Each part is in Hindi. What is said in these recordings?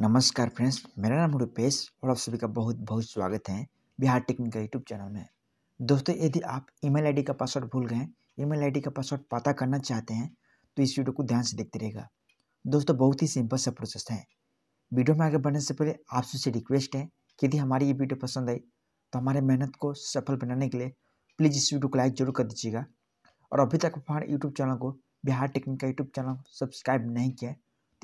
नमस्कार फ्रेंड्स मेरा नाम रूपेश और आप सभी का बहुत बहुत स्वागत है बिहार टेक्निकल यूट्यूब चैनल में दोस्तों यदि आप ईमेल आईडी का पासवर्ड भूल गए ईमेल आईडी का पासवर्ड पता करना चाहते हैं तो इस वीडियो को ध्यान से देखते रहेगा दोस्तों बहुत ही सिंपल सा प्रोसेस है वीडियो में आगे बढ़ने से पहले आप सबसे रिक्वेस्ट है कि यदि हमारी ये वीडियो पसंद आई तो हमारे मेहनत को सफल बनाने के लिए प्लीज़ इस वीडियो को लाइक जरूर कर दीजिएगा और अभी तक हमारे यूट्यूब चैनल को Bihar technical YouTube channel subscribe नहीं किया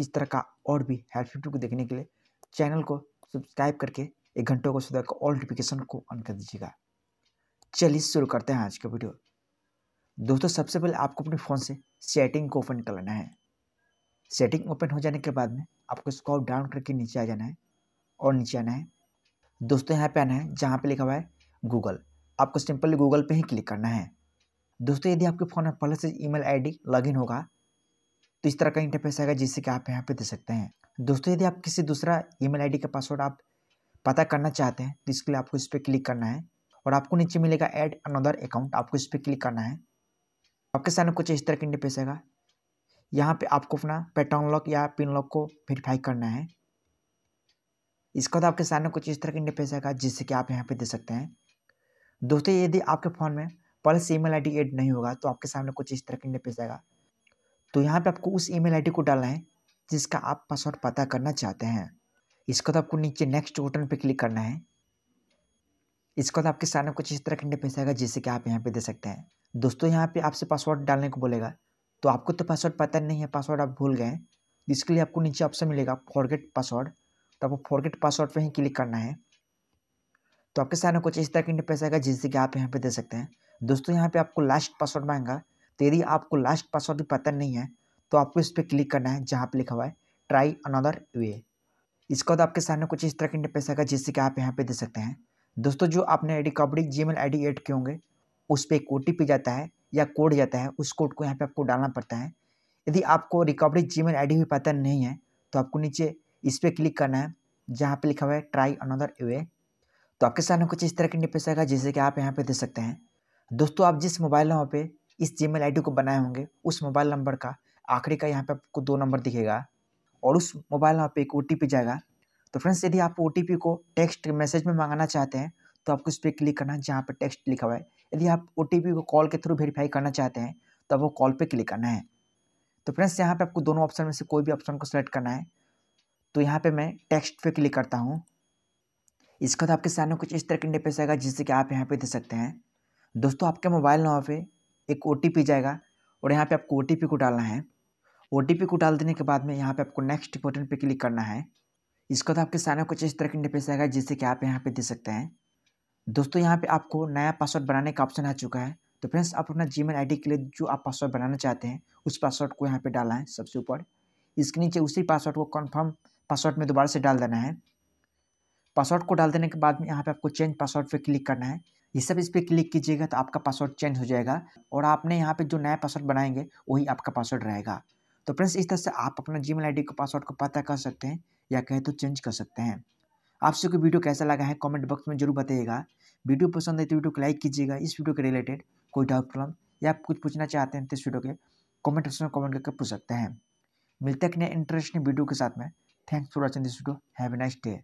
इस तरह का और भी हेल्प को देखने के लिए चैनल को सब्सक्राइब करके एक घंटों को सुधार ऑल नोटिफिकेशन को ऑन कर दीजिएगा चलिए शुरू करते हैं आज का वीडियो दोस्तों सबसे पहले आपको अपने फ़ोन से सेटिंग को ओपन कर लेना है सेटिंग ओपन हो जाने के बाद में आपको स्कॉप डाउन करके नीचे आ जाना है और नीचे आना है दोस्तों यहाँ पे आना है जहाँ पे लिखा हुआ है गूगल आपको सिंपली गूगल पे ही क्लिक करना है दोस्तों यदि आपके फ़ोन में पहले से ईमेल आईडी लॉगिन होगा तो इस तरह का इंटरफेस आएगा जिससे कि आप यहाँ पे दे सकते हैं दोस्तों यदि आप किसी दूसरा ईमेल आईडी का पासवर्ड आप पता करना चाहते हैं तो इसके लिए आपको इस पर क्लिक करना है और आपको नीचे मिलेगा ऐड अनदर अकाउंट आपको इस पर क्लिक करना है आपके सामने कुछ इस तरह का इंटरफेस आएगा यहाँ पर आपको अपना पैटर्न लॉक या पिन लॉक को वेरीफाई करना है इसके बाद आपके सामने कुछ इस तरह का इंटरफेस आएगा जिससे कि आप यहाँ पर दे सकते हैं दोस्तों यदि आपके फ़ोन में पल्स ईमेल आईडी ऐड नहीं होगा तो आपके सामने कुछ इस तरह का इंटरफेस आएगा तो यहाँ पे आपको उस ईमेल आईडी को डालना है जिसका आप पासवर्ड पता करना चाहते हैं इसको तो आपको नीचे नेक्स्ट बटन पे क्लिक करना है इसको तो आपके सामने कुछ इस तरह का इंटरफेस आएगा जिससे कि आप यहाँ पे दे सकते हैं दोस्तों यहाँ पे आपसे पासवर्ड डालने को बोलेगा तो आपको तो पासवर्ड पता नहीं है पासवर्ड आप भूल गए इसके लिए आपको नीचे ऑप्शन मिलेगा फॉरगेट पासवर्ड तो आपको फॉरगेट पासवर्ड पर ही क्लिक करना है तो आपके सामने कुछ इस तरह का इंटरफेस आएगा जिससे कि आप यहाँ पे दे सकते हैं दोस्तों यहाँ पे आपको लास्ट पासवर्ड मांगा तो यदि आपको लास्ट पासवर्ड भी पता नहीं है तो आपको इस पर क्लिक करना है जहाँ पर लिखा हुआ है ट्राई अनदर वे इसका तो आपके सामने कुछ इस तरह का पैसा का जिससे कि आप यहाँ पे दे सकते हैं दोस्तों जो आपने recovery Gmail ID add किए होंगे उस पर एक ओ जाता है या कोड जाता है उस कोड को यहाँ पे आपको डालना पड़ता है यदि आपको रिकवरी जी मेल आई भी पता नहीं है तो आपको नीचे इस पर क्लिक करना है जहाँ पे लिखा हुआ है ट्राई अनदर वे तो आपके सामने कुछ इस तरह की पैसा का जिससे कि आप यहाँ पे दे सकते हैं दोस्तों आप जिस मोबाइल नंबर पर इस जी मेल को बनाए होंगे उस मोबाइल नंबर का आखिरी का यहाँ पर आपको दो नंबर दिखेगा और उस मोबाइल नंबर पर एक ओ जाएगा तो फ्रेंड्स यदि आप ओ को टेक्स्ट मैसेज में मांगना चाहते हैं तो आपको इस पर क्लिक करना है जहाँ पर टेक्स्ट लिखा हुआ है यदि आप ओ को कॉल के थ्रू वेरीफाई करना चाहते हैं तो आपको कॉल पर क्लिक करना है तो फ्रेंड्स यहाँ पर आपको दोनों ऑप्शन में से कोई भी ऑप्शन को सिलेक्ट करना है तो यहाँ पर मैं टेक्स्ट पर क्लिक करता हूँ इसका तो आपके सामने कुछ इस तरह इंडिया इंटरफेस आएगा जिससे कि आप यहाँ पे दे सकते हैं दोस्तों आपके मोबाइल नंबर पे एक ओ जाएगा और यहाँ पे आपको ओ को डालना है ओ को डाल देने के बाद में यहाँ पे आपको नेक्स्ट बटन पे क्लिक करना है इसको तो आपके सामने कुछ इस तरह के इंटरफेस आएगा जिससे कि आप यहाँ पे दे सकते हैं दोस्तों यहाँ पे आपको नया पासवर्ड बनाने का ऑप्शन आ चुका है तो फ्रेंड्स आप अपना जी मेल के लिए जो आप पासवर्ड बनाना चाहते हैं उस पासवर्ड को यहाँ पे डालना है सबसे ऊपर इसके नीचे उसी पासवर्ड को कन्फर्म पासवर्ड में दोबारा से डाल देना है पासवर्ड को डाल देने के बाद में यहाँ पर आपको चेंज पासवर्ड पर क्लिक करना है ये सब इस पर क्लिक कीजिएगा तो आपका पासवर्ड चेंज हो जाएगा और आपने यहाँ पे जो नया पासवर्ड बनाएंगे वही आपका पासवर्ड रहेगा तो फ्रेंड्स इस तरह से आप अपना जी मेल आई को पासवर्ड को पता कर सकते हैं या कहें तो चेंज कर सकते हैं आप सबको वीडियो कैसा लगा है कमेंट बॉक्स में जरूर बताइएगा वीडियो पसंद है तो वीडियो को लाइक कीजिएगा इस वीडियो के रिलेटेड कोई डाउट प्रॉब्लम या आप कुछ पूछना चाहते हैं तो इस वीडियो के कॉमेंट सेक्शन में कॉमेंट करके पूछ सकते हैं मिलते हैं नए इंटरेस्टिंग वीडियो के साथ में thanks for watching this video have a nice day